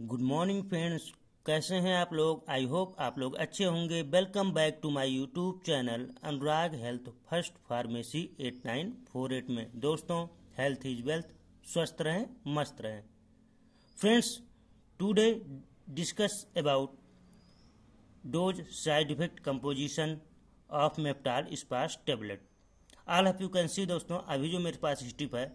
good morning friends कैसे हैं आप लोग आई होप आप लोग अच्छे होंगे welcome back to my YouTube channel Anurag health first pharmacy 8948 में दोस्तों हेल्थ इज वेल्थ स्वस्थ रहें मस्त रहें friends today discuss about dose side effect composition of Meftal Spas tablet all of you can see दोस्तों अभी जो मेरे पास स्टिप है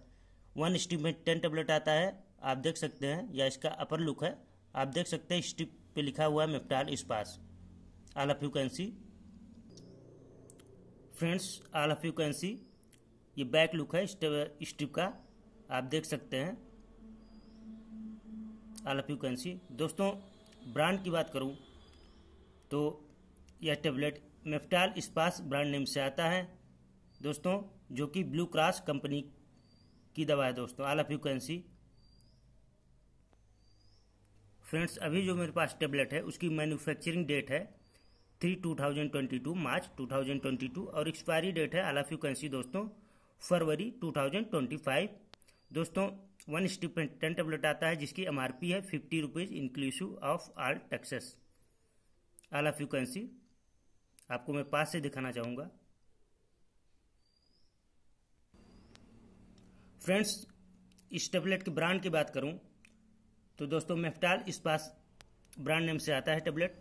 वन स्टिप में टेन टेबलेट आता है आप देख सकते हैं या इसका अपर लुक है आप देख सकते हैं स्ट्रिप पे लिखा हुआ है Meftal Spas all of you can see friends all of you can see ये बैक लुक है स्ट्रिप का आप देख सकते हैं all of you can see दोस्तों ब्रांड की बात करूं तो यह tablet Meftal Spas brand name से आता है दोस्तों जो कि ब्लू क्रॉस कंपनी की दवा है दोस्तों all of you can see friends अभी जो मेरे पास टेबलेट है उसकी मैन्युफैक्चरिंग डेट है three two thousand twenty two March two thousand twenty two और एक्सपायरी डेट है आलाफ यू कैंसी दोस्तों फरवरी टू थाउजेंड ट्वेंटी फाइव दोस्तों वन स्टीपन टेन टेबलेट आता है जिसकी एम आर पी है fifty rupees inclusive of all taxes all of you can see आपको मैं पास से दिखाना चाहूँगा फ्रेंड्स इस टेबलेट के ब्रांड की बात करूँ तो दोस्तों मेफ्टाल इस पास ब्रांड नेम से आता है टेबलेट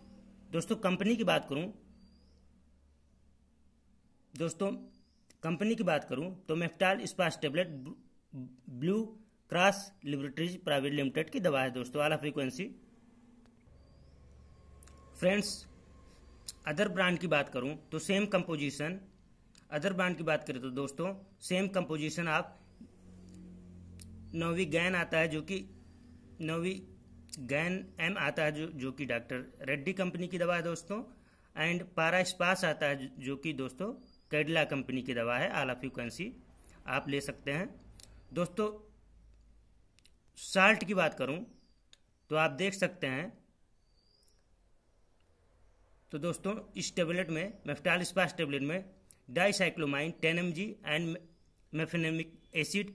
दोस्तों कंपनी की बात करूं दोस्तों कंपनी की बात करूं तो Meftal Spas tablet blue cross laboratories private limited की दवा है दोस्तों आला फ्रीक्वेंसी फ्रेंड्स अदर ब्रांड की बात करूं तो सेम कंपोजिशन अदर ब्रांड की बात करें तो दोस्तों सेम कंपोजिशन आप नोवी गैन आता है जो कि नोवी गैन एम आता है जो जो कि डॉक्टर रेड्डी कंपनी की दवा है दोस्तों एंड पारा स्पास आता है जो कि दोस्तों कैडला कंपनी की दवा है आला फ्रिक्वेंसी आप ले सकते हैं दोस्तों साल्ट की बात करूं तो आप देख सकते हैं तो दोस्तों इस टेबलेट में मेफ्टाल स्पास टेबलेट में dicyclomine ten M G and mefenamic acid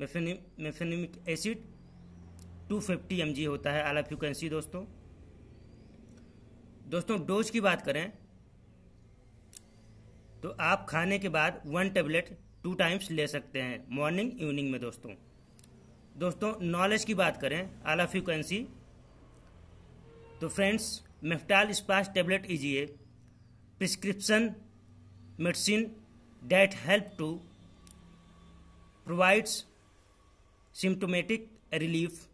mefenamic acid two fifty M G होता है आला फ्रिक्वेंसी दोस्तों दोस्तों डोज की बात करें तो आप खाने के बाद वन टेबलेट टू टाइम्स ले सकते हैं मॉर्निंग इवनिंग में दोस्तों दोस्तों नॉलेज की बात करें आला फ्रिक्वेंसी तो friends Meftal Spas tablet is a prescription medicine that help to provides symptomatic relief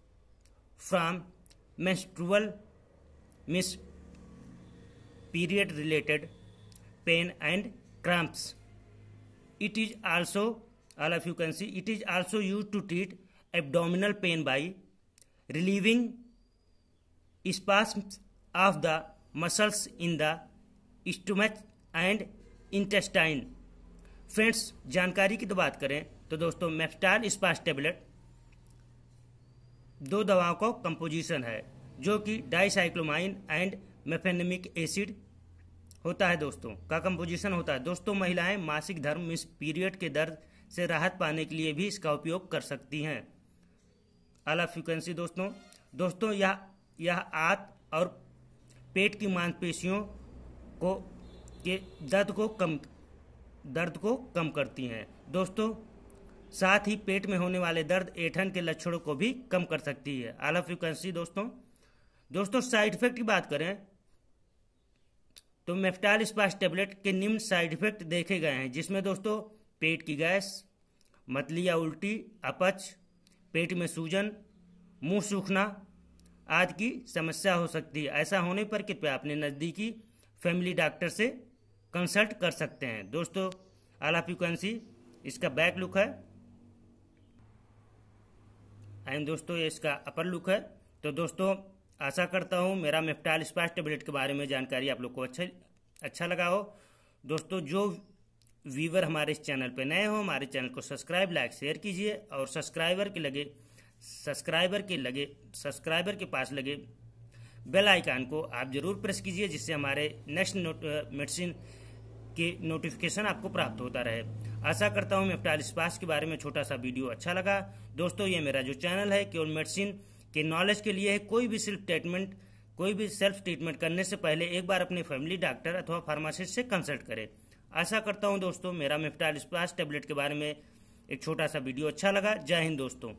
from menstrual miss period related pain and cramps it is also all of you can see it is also used to treat abdominal pain by relieving spasms of the muscles in the stomach and intestine friends जानकारी की तो बात करें तो दोस्तों मेफ्टार स्पास tablet दो दवाओं का कंपोजिशन है जो कि डाइसाइक्लोमाइन एंड मेफेनमिक एसिड होता है दोस्तों का कंपोजिशन होता है दोस्तों महिलाएं मासिक धर्म मिस पीरियड के दर्द से राहत पाने के लिए भी इसका उपयोग कर सकती हैं अला फ्रिक्वेंसी दोस्तों दोस्तों यह यह आत और पेट की मांसपेशियों को के दर्द को कम दर्द को कम करती हैं दोस्तों साथ ही पेट में होने वाले दर्द ऐठन के लक्षणों को भी कम कर सकती है all of you can see दोस्तों दोस्तों साइड इफेक्ट की बात करें तो मेफ्टाल स्पास टेबलेट के निम्न साइड इफेक्ट देखे गए हैं जिसमें दोस्तों पेट की गैस मतली या उल्टी अपच पेट में सूजन मुंह सूखना आदि की समस्या हो सकती है ऐसा होने पर कृपया अपने नज़दीकी फैमिली डॉक्टर से कंसल्ट कर सकते हैं दोस्तों आला फ्रिक्वेंसी इसका बैक लुक है एंड दोस्तों ये इसका अपर लुक है तो दोस्तों आशा करता हूँ मेरा मेफ्टाल स्पाइस टेबलेट के बारे में जानकारी आप लोग को अच्छा अच्छा लगा हो दोस्तों जो व्यूवर हमारे इस चैनल पर नए हो हमारे चैनल को सब्सक्राइब लाइक शेयर कीजिए और सब्सक्राइबर के लगे सब्सक्राइबर के लगे सब्सक्राइबर के पास लगे बेल आइकान को आप जरूर प्रेस कीजिए जिससे हमारे नेक्स्ट मेडिसिन के नोटिफिकेशन आपको प्राप्त होता रहे आशा करता हूँ मेफ्टाइल स्पास के बारे में छोटा सा वीडियो अच्छा लगा दोस्तों ये मेरा जो चैनल है केवल मेडिसिन के नॉलेज के लिए है कोई भी सेल्फ ट्रीटमेंट कोई भी सेल्फ ट्रीटमेंट करने से पहले एक बार अपने फैमिली डॉक्टर अथवा फार्मासिस्ट से कंसल्ट करें आशा करता हूँ दोस्तों मेरा मेफ्टाइल स्पास टेबलेट के बारे में एक छोटा सा वीडियो अच्छा लगा जय हिंद दोस्तों